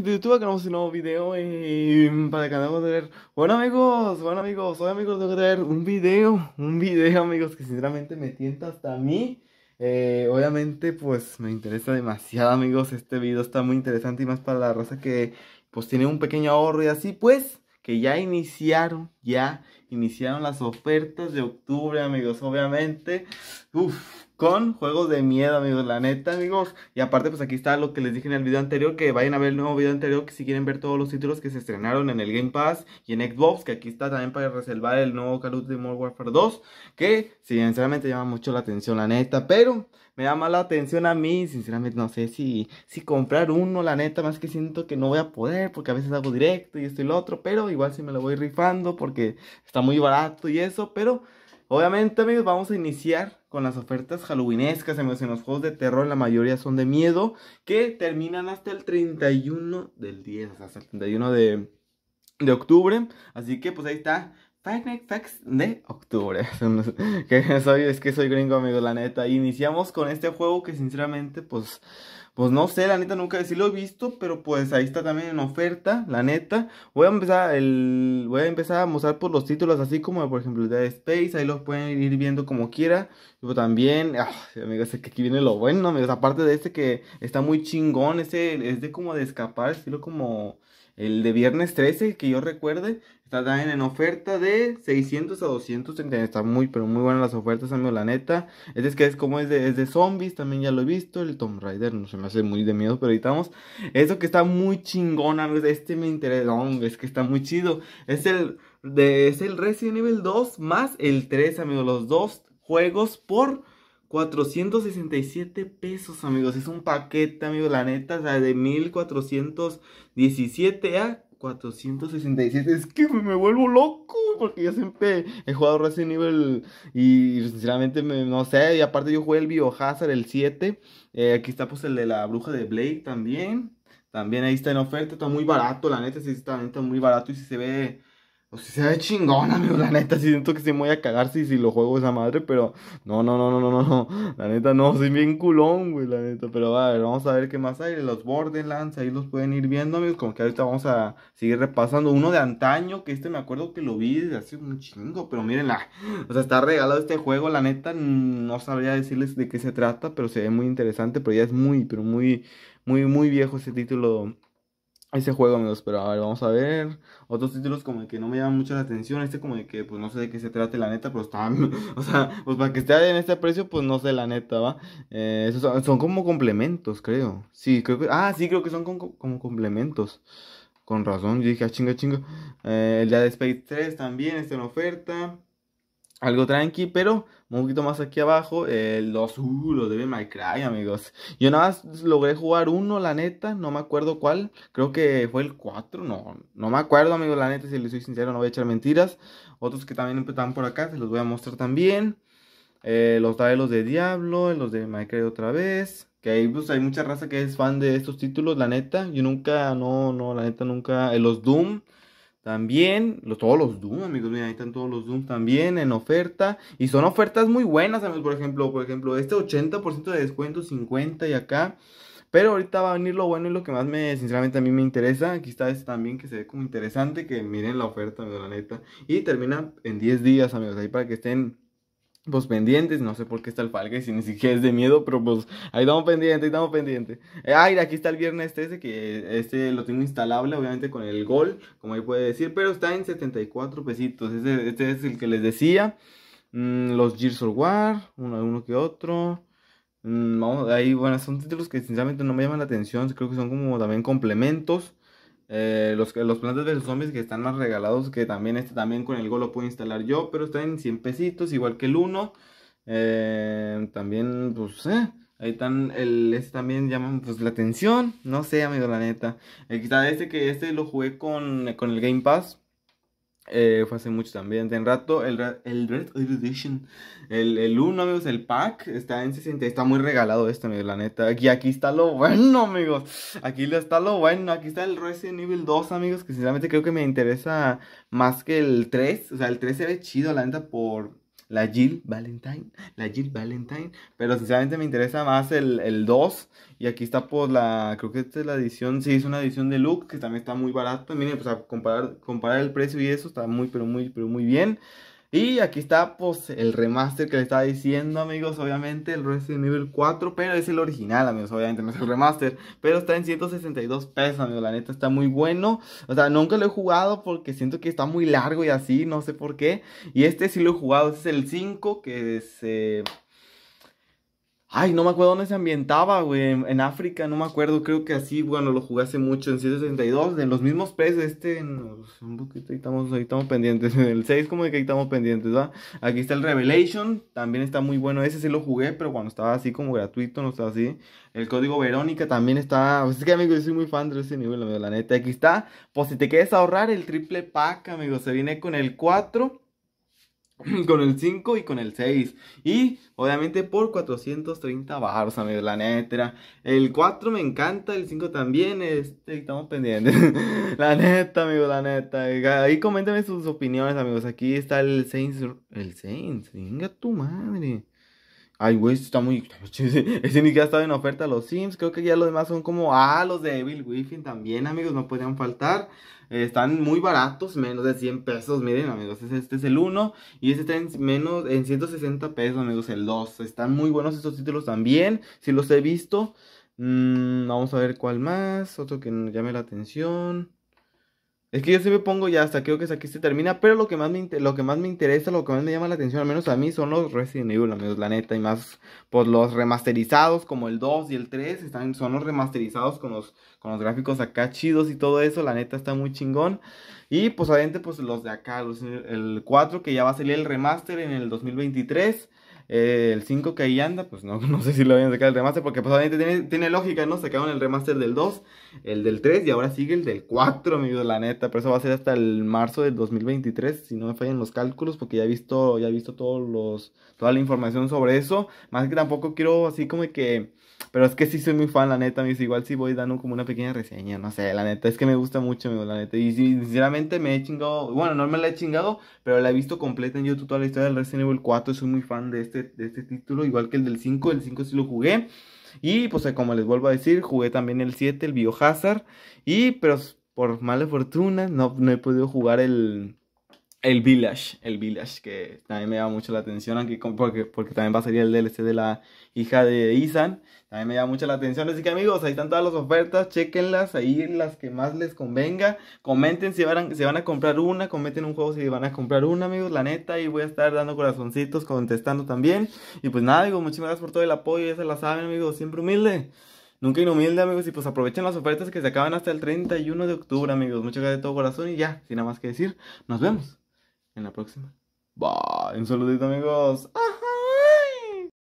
de YouTube, vamos un nuevo video eh, para el canal bueno amigos, bueno amigos, hoy amigos tengo que traer un video, un video amigos que sinceramente me tienta hasta a mí eh, Obviamente pues me interesa demasiado amigos, este video está muy interesante y más para la raza que pues tiene un pequeño ahorro y así pues Que ya iniciaron, ya iniciaron las ofertas de octubre, amigos, obviamente. con juegos de miedo, amigos, la neta, amigos. Y aparte, pues aquí está lo que les dije en el video anterior, que vayan a ver el nuevo video anterior, que si quieren ver todos los títulos que se estrenaron en el Game Pass y en Xbox, que aquí está también para reservar el nuevo Call of Duty Modern Warfare 2, que sinceramente llama mucho la atención, la neta, pero me llama la atención a mí, sinceramente no sé si, si comprar uno, la neta, más que siento que no voy a poder, porque a veces hago directo y esto y lo otro, pero igual si me lo voy rifando, porque está muy barato y eso, pero obviamente amigos vamos a iniciar con las ofertas halloweenescas amigos. En los juegos de terror la mayoría son de miedo que terminan hasta el 31 del 10, hasta el 31 de, de octubre. Así que pues ahí está. Five Night Facts de octubre. que soy, es que soy gringo, amigo la neta. Iniciamos con este juego que sinceramente, pues, pues no sé, la neta nunca sí lo he visto, pero pues ahí está también en oferta, la neta. Voy a empezar el voy a empezar a mostrar por los títulos así como por ejemplo de Space, ahí los pueden ir viendo como quiera. Pero pues también, ah, amigos, es que aquí viene lo bueno, amigos, aparte de este que está muy chingón, ese es de como de escapar, estilo como el de viernes 13, el que yo recuerde, está también en oferta de 600 a 230. Está muy, pero muy buenas las ofertas, amigo, la neta. Este es que es como es de, zombies, también ya lo he visto. El Tomb Raider, no se me hace muy de miedo, pero estamos. Eso que está muy chingón, Este me interesa, es que está muy chido. Es el, de, es el Resident Evil 2 más el 3, amigo Los dos juegos por 467 pesos, amigos. Es un paquete, amigos, la neta. O sea, de 1417 a 467. Es que me vuelvo loco. Porque yo siempre he jugado Resident nivel Y sinceramente, no sé. Y aparte, yo jugué el Biohazard, el 7. Eh, aquí está, pues, el de la bruja de Blake también. También ahí está en oferta. Está muy barato, la neta. Sí, está muy barato. Y si se ve o sea, se ve chingón, amigo, la neta, siento que se me voy a cagar si, si lo juego esa madre, pero no, no, no, no, no, no, la neta no, soy bien culón, güey, la neta, pero a ver, vamos a ver qué más hay, los Borderlands, ahí los pueden ir viendo, amigos, como que ahorita vamos a seguir repasando, uno de antaño, que este me acuerdo que lo vi desde hace un chingo, pero mírenla, o sea, está regalado este juego, la neta, no sabría decirles de qué se trata, pero se ve muy interesante, pero ya es muy, pero muy, muy, muy viejo ese título ese juego menos pero A ver, vamos a ver. Otros títulos como que no me llaman mucho la atención. Este como de que, pues no sé de qué se trate la neta, pero está. O sea, pues para que esté en este precio, pues no sé la neta, ¿va? Eh, son, como complementos, creo. Sí, creo que. Ah, sí, creo que son como, complementos. Con razón, yo dije, ah, chinga, chinga. Eh, el de Space 3 también está en oferta algo tranqui, pero un poquito más aquí abajo, los, uh, los de Cry, amigos. Yo nada más logré jugar uno, la neta, no me acuerdo cuál, creo que fue el 4, no, no me acuerdo, amigos, la neta, si les soy sincero, no voy a echar mentiras. Otros que también están por acá, se los voy a mostrar también. Eh, los los de Diablo, los de My otra vez. Que hay pues hay mucha raza que es fan de estos títulos, la neta. Yo nunca, no, no, la neta nunca. Eh, los Doom, también, todos los Doom, amigos, miren, ahí están todos los Doom también en oferta. Y son ofertas muy buenas, amigos, por ejemplo, por ejemplo, este 80% de descuento, 50 y acá. Pero ahorita va a venir lo bueno y lo que más me, sinceramente, a mí me interesa. Aquí está este también que se ve como interesante, que miren la oferta, amigos, la neta. Y termina en 10 días, amigos, ahí para que estén pues pendientes, no sé por qué está el Falga, y si ni siquiera es de miedo, pero pues ahí estamos pendientes, ahí estamos pendientes. Eh, ay, aquí está el viernes este, que este lo tengo instalable, obviamente con el gol, como ahí puede decir, pero está en 74 pesitos, este, es el que les decía. Mm, los Gears of War, uno, uno que otro. Mm, vamos, ahí, bueno, son títulos que sinceramente no me llaman la atención, creo que son como también complementos. Eh, los, los de los Zombies que están más regalados, que también este también con el Go lo puedo instalar yo, pero están en 100 pesitos, igual que el 1. Eh, también, pues, eh, ahí están, el, este también llaman pues la atención, no sé, amigo, la neta. quizá este que este lo jugué con, con el Game Pass. Eh, fue hace mucho también. de un rato, el, el Red Edition. El, 1, amigos, el pack. Está en 60. Está muy regalado este, amigos, la neta. Y aquí está lo bueno, amigos. Aquí está lo bueno. Aquí está el Resident Evil 2, amigos. Que sinceramente creo que me interesa más que el 3. O sea, el 3 se ve chido, la neta, por la Jill Valentine, la Jill Valentine, pero sinceramente me interesa más el, 2 y aquí está por la, creo que esta es la edición, sí, es una edición de look que también está muy barato, también pues a comparar, comparar el precio y eso está muy, pero muy, pero muy bien. Y aquí está pues el remaster que le estaba diciendo amigos, obviamente el Resident Evil 4, pero es el original amigos, obviamente no es el remaster, pero está en 162 pesos amigos, la neta está muy bueno, o sea, nunca lo he jugado porque siento que está muy largo y así, no sé por qué, y este sí lo he jugado, este es el 5 que se... Ay, no me acuerdo dónde se ambientaba, güey. En, África, no me acuerdo. Creo que así, bueno, lo jugué hace mucho en 762. De los mismos peces, este. un poquito, ahí estamos, ahí estamos pendientes. El 6, como que ahí estamos pendientes, ¿va? Aquí está el Revelation. También está muy bueno. Ese sí lo jugué, pero cuando estaba así como gratuito, no estaba así. El código Verónica también está. Pues es que, amigo, yo soy muy fan de ese nivel, la neta. Aquí está. Pues si te quieres ahorrar el triple pack, amigo, se viene con el 4 con el 5 y con el 6. Y obviamente por 430 bars, amigos, la neta. El 4 me encanta, el 5 también. Este, estamos pendientes. la neta, amigos, la neta. Ahí coméntame sus opiniones, amigos. Aquí está el Saints. El Saints, venga tu madre. Ay, güey, está muy. Ese ni que ha estado en oferta los Sims. Creo que ya los demás son como. Ah, los de Evil Within también, amigos. No podían faltar. Eh, están muy baratos, menos de 100 pesos. Miren, amigos. Este, es el 1. Y este está en, menos, en 160 pesos, amigos. El 2. Están muy buenos estos títulos también. Si los he visto. Mm, vamos a ver cuál más. Otro que llame la atención. Es que yo siempre pongo ya hasta creo que hasta aquí se termina, pero lo que más me lo que más me interesa, lo que más me llama la atención, al menos a mí, son los Resident Evil, amigos, la neta, y más pues los remasterizados como el 2 y el 3, están, son los remasterizados con los, con los gráficos acá chidos y todo eso, la neta está muy chingón. Y pues obviamente pues los de acá, los, el 4 que ya va a salir el remaster en el 2023. Eh, el 5 que ahí anda, pues no, no sé si lo vayan a sacar el remaster, porque pues tiene, lógica, ¿no? Sacaron el remaster del 2, el del 3 y ahora sigue el del 4, amigos, la neta. Pero eso va a ser hasta el marzo del 2023, si no me fallan los cálculos, porque ya he visto, ya he visto todos los, toda la información sobre eso. Más que tampoco quiero así como que pero es que sí soy muy fan, la neta, amigos. Igual sí voy dando como una pequeña reseña, no sé, la neta. Es que me gusta mucho, amigos, la neta. Y sinceramente me he chingado, bueno, no me la he chingado, pero la he visto completa en YouTube toda la historia del Resident Evil 4. Soy muy fan de este, de este título, igual que el del 5. El 5 sí lo jugué. Y pues eh, como les vuelvo a decir, jugué también el 7, el Biohazard. Y pero por mala fortuna no, no he podido jugar el, el Village, el Village, que también me llama mucho la atención, aquí porque, porque también va a salir el DLC de la hija de Isan. También me llama mucho la atención. Así que amigos, ahí están todas las ofertas, chequenlas, ahí las que más les convenga. Comenten si van, a, si van a comprar una, comenten un juego si van a comprar una, amigos, la neta. Y voy a estar dando corazoncitos, contestando también. Y pues nada, amigos, muchísimas gracias por todo el apoyo, ya se la saben, amigos, siempre humilde nunca inhumilde, amigos. Y pues aprovechen las ofertas que se acaban hasta el 31 de octubre, amigos. Muchas gracias de todo corazón. Y ya, sin nada más que decir, nos vemos en la próxima. Bye. Un saludito amigos. ¡Ah!